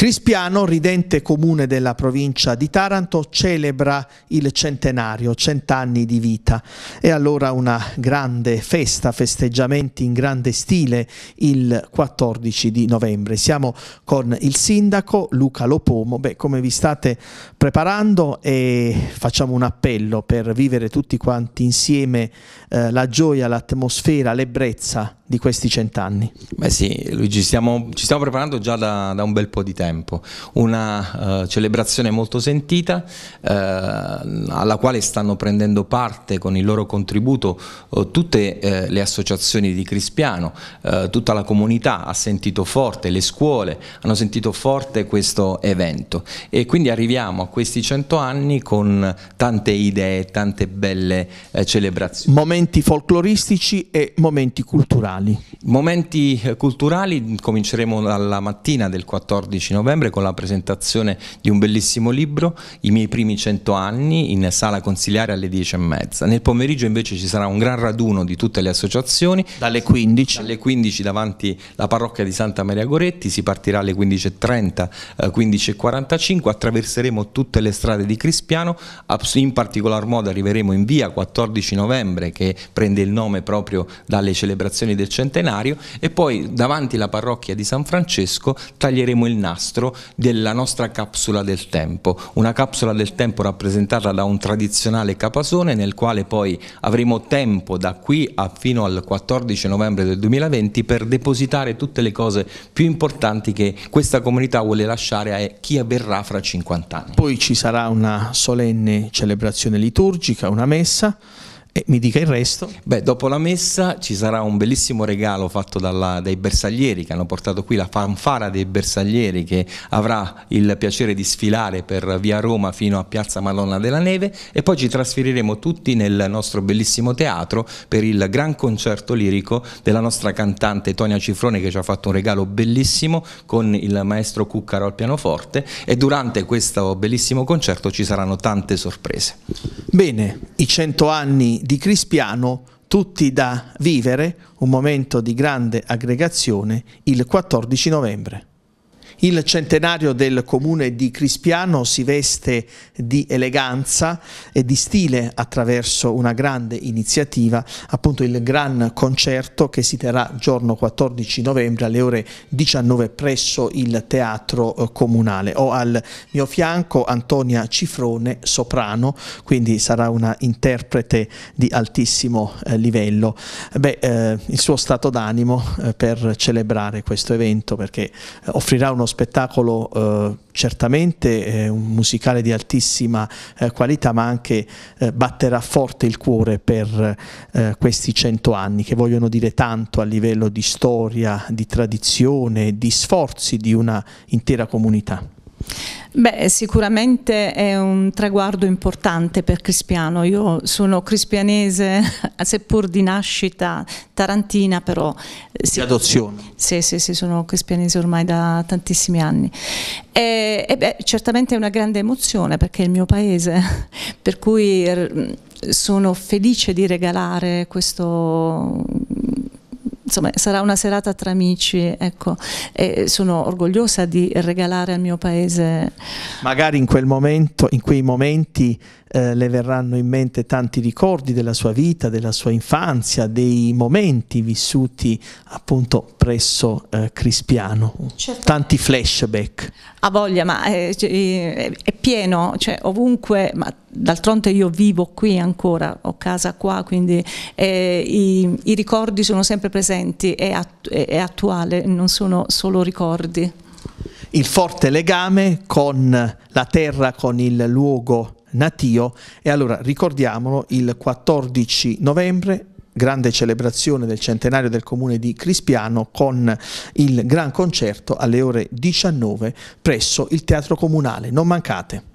Crispiano, ridente comune della provincia di Taranto, celebra il centenario, cent'anni di vita. È allora una grande festa, festeggiamenti in grande stile il 14 di novembre. Siamo con il sindaco Luca Lopomo. Beh, come vi state preparando e facciamo un appello per vivere tutti quanti insieme eh, la gioia, l'atmosfera, l'ebbrezza di questi cent'anni? Beh sì, Luigi, stiamo, ci stiamo preparando già da, da, un bel po' di tempo, una uh, celebrazione molto sentita uh, alla quale stanno prendendo parte con il loro contributo uh, tutte le associazioni di Crispiano, tutta la comunità ha sentito forte, le scuole hanno sentito forte questo evento e quindi arriviamo a questi cento anni con tante idee, tante belle celebrazioni. Momenti folcloristici e momenti culturali culturali? Momenti eh, culturali cominceremo dalla mattina del 14 novembre con la presentazione di un bellissimo libro, I miei primi cento anni, in sala consigliare alle e mezza. Nel pomeriggio invece ci sarà un gran raduno di tutte le associazioni. Dalle 15? Dalle 15 davanti la parrocchia di Santa Maria Goretti, si partirà alle 15.30, 15.45, eh, attraverseremo tutte le strade di Crispiano, in particolar modo arriveremo in via 14 novembre che prende il nome proprio dalle celebrazioni del centenario e poi davanti alla parrocchia di San Francesco taglieremo il nastro della nostra capsula del tempo, una capsula del tempo rappresentata da un tradizionale capasone nel quale poi avremo tempo da qui a fino al 14 novembre del 2020 per depositare tutte le cose più importanti che questa comunità vuole lasciare a chi avverrà fra 50 anni. Poi ci sarà una solenne celebrazione liturgica, una messa e mi dica il resto. Beh, dopo la messa ci sarà un bellissimo regalo fatto dalla, dai bersaglieri che hanno portato qui la fanfara dei bersaglieri che avrà il piacere di sfilare per via Roma fino a Piazza Madonna della Neve e poi ci trasferiremo tutti nel nostro bellissimo teatro per il gran concerto lirico della nostra cantante Tonia Cifrone che ci ha fatto un regalo bellissimo con il maestro Cuccaro al pianoforte e durante questo bellissimo concerto ci saranno tante sorprese. Bene, i cento anni di Crispiano, tutti da vivere, un momento di grande aggregazione, il 14 novembre. Il centenario del comune di Crispiano si veste di eleganza e di stile attraverso una grande iniziativa, appunto il Gran Concerto che si terrà giorno 14 novembre alle ore 19 presso il Teatro eh, Comunale. Ho al mio fianco Antonia Cifrone, soprano, quindi sarà una interprete di altissimo eh, livello. Beh, eh, il suo stato d'animo eh, per celebrare questo evento perché offrirà un uno spettacolo eh, certamente eh, un musicale di altissima eh, qualità ma anche eh, batterà forte il cuore per eh, questi cento anni che vogliono dire tanto a livello di storia, di tradizione, di sforzi di una intera comunità. Beh, sicuramente è un traguardo importante per Crispiano. Io sono crispianese, seppur di nascita tarantina, però... Eh, sì, di adozione. Sì, sì, sì, sono crispianese ormai da tantissimi anni. E, e beh, certamente è una grande emozione perché è il mio paese, per cui sono felice di regalare questo insomma sarà una serata tra amici, ecco, e sono orgogliosa di regalare al mio paese. Magari in quel momento, in quei momenti eh, le verranno in mente tanti ricordi della sua vita, della sua infanzia, dei momenti vissuti appunto presso eh, Crispiano, Certamente. tanti flashback. Ha voglia, ma eh, è, cioè, è, eh, pieno, cioè ovunque, ma d'altronde io vivo qui ancora, ho casa qua, quindi eh, i, i, ricordi sono sempre presenti, è, att è attuale, non sono solo ricordi. Il forte legame con la terra, con il luogo natio e allora ricordiamolo il 14 novembre grande celebrazione del centenario del comune di Crispiano con il gran concerto alle ore 19 presso il Teatro Comunale. Non mancate!